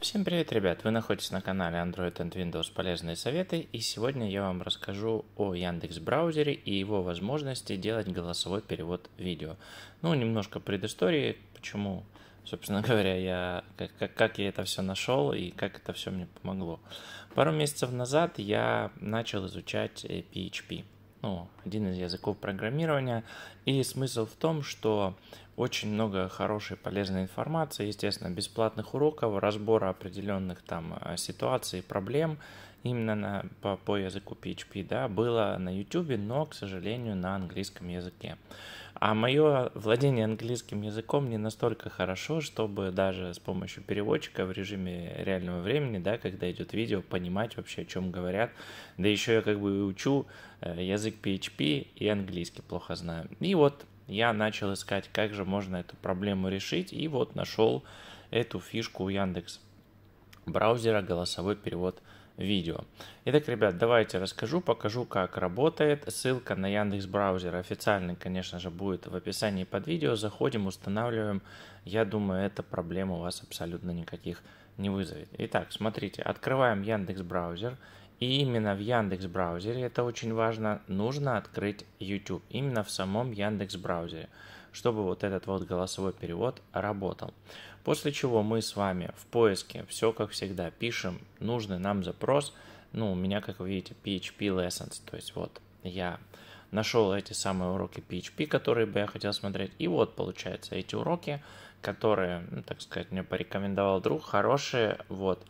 Всем привет, ребят! Вы находитесь на канале Android and Windows полезные советы, и сегодня я вам расскажу о Яндекс браузере и его возможности делать голосовой перевод видео. Ну, немножко предыстории, почему, собственно говоря, я как, как, как я это все нашел и как это все мне помогло. Пару месяцев назад я начал изучать PHP. Э, ну, один из языков программирования. И смысл в том, что очень много хорошей полезной информации, естественно, бесплатных уроков, разбора определенных там э, ситуаций, проблем именно на, по, по языку PHP, да, было на YouTube, но, к сожалению, на английском языке. А мое владение английским языком не настолько хорошо, чтобы даже с помощью переводчика в режиме реального времени, да, когда идет видео, понимать вообще, о чем говорят. Да еще я как бы учу э, язык PHP и английский плохо знаю. И вот я начал искать, как же можно эту проблему решить, и вот нашел эту фишку у Яндекс браузера «Голосовой перевод видео. Итак, ребят, давайте расскажу, покажу, как работает. Ссылка на Яндекс браузер официальный, конечно же, будет в описании под видео. Заходим, устанавливаем. Я думаю, эта проблема у вас абсолютно никаких не вызовет. Итак, смотрите, открываем Яндекс браузер. И именно в Яндекс браузере, это очень важно, нужно открыть YouTube. Именно в самом Яндекс браузере чтобы вот этот вот голосовой перевод работал. После чего мы с вами в поиске все как всегда пишем нужный нам запрос. Ну, у меня, как вы видите, PHP Lessons, то есть вот я нашел эти самые уроки PHP, которые бы я хотел смотреть. И вот, получается, эти уроки, которые, ну, так сказать, мне порекомендовал друг, хорошие, вот.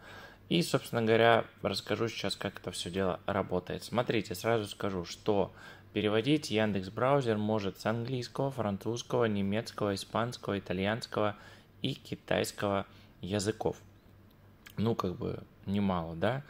И, собственно говоря, расскажу сейчас, как это все дело работает. Смотрите, сразу скажу, что Переводить Яндекс Браузер может с английского, французского, немецкого, испанского, итальянского и китайского языков. Ну, как бы немало, да?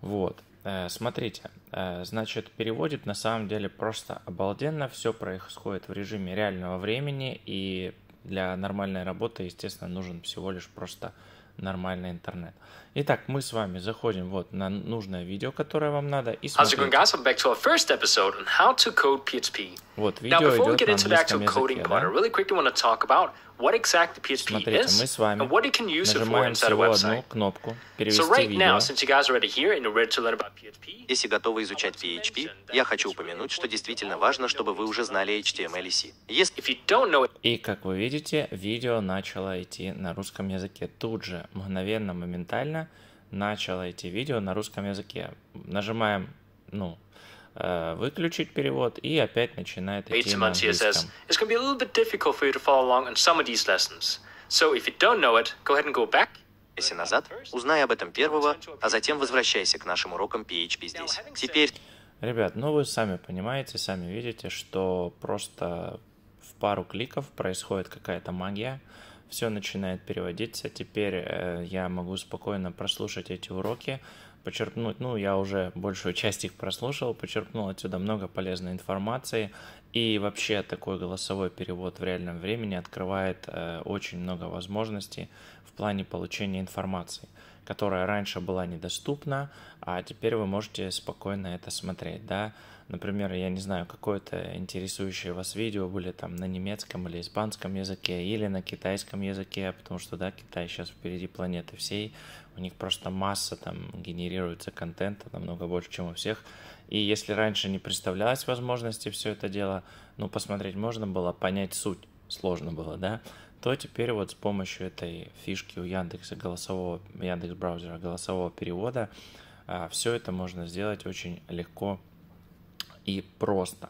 Вот. Э, смотрите, э, значит, переводит на самом деле просто обалденно. Все происходит в режиме реального времени, и для нормальной работы, естественно, нужен всего лишь просто нормальный интернет. Итак, мы с вами заходим вот на нужное видео, которое вам надо, и смотрим. Вот, видео Now, идет we get языке, да? what exactly PHP Смотрите, is, мы с вами нажимаем for всего одну кнопку «Перевести so right видео». Now, PHP, если готовы изучать PHP, я хочу упомянуть, что действительно важно, чтобы вы уже знали HTML и C. Если... know И, как вы видите, видео начало идти на русском языке. Тут же, мгновенно, моментально начало идти видео на русском языке. Нажимаем, ну, Э, выключить перевод и опять начинает идти на английском. It's going to be a little bit difficult for you to follow along on some of these lessons. So if you don't Если назад, узнай об этом первого, а затем возвращайся к нашим урокам PHP здесь. Теперь... Ребят, ну вы сами понимаете, сами видите, что просто в пару кликов происходит какая-то магия все начинает переводиться. Теперь э, я могу спокойно прослушать эти уроки, почерпнуть, ну, я уже большую часть их прослушал, почерпнул отсюда много полезной информации, и вообще такой голосовой перевод в реальном времени открывает э, очень много возможностей в плане получения информации которая раньше была недоступна, а теперь вы можете спокойно это смотреть, да. Например, я не знаю, какое-то интересующее вас видео были там на немецком или испанском языке, или на китайском языке, потому что, да, Китай сейчас впереди планеты всей, у них просто масса там генерируется контента намного больше, чем у всех. И если раньше не представлялось возможности все это дело, ну, посмотреть можно было, понять суть сложно было, да, то теперь вот с помощью этой фишки у Яндекса голосового, Яндекс браузера голосового перевода а, все это можно сделать очень легко и просто.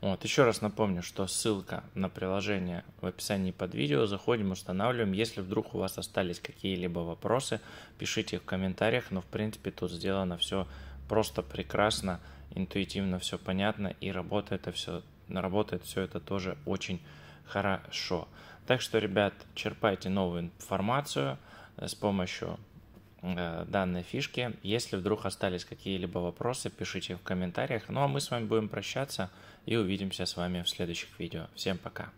Вот, еще раз напомню, что ссылка на приложение в описании под видео. Заходим, устанавливаем. Если вдруг у вас остались какие-либо вопросы, пишите их в комментариях. Но, в принципе, тут сделано все просто прекрасно, интуитивно все понятно и работает все, работает все это тоже очень хорошо. Так что, ребят, черпайте новую информацию э, с помощью э, данной фишки. Если вдруг остались какие-либо вопросы, пишите их в комментариях. Ну а мы с вами будем прощаться и увидимся с вами в следующих видео. Всем пока!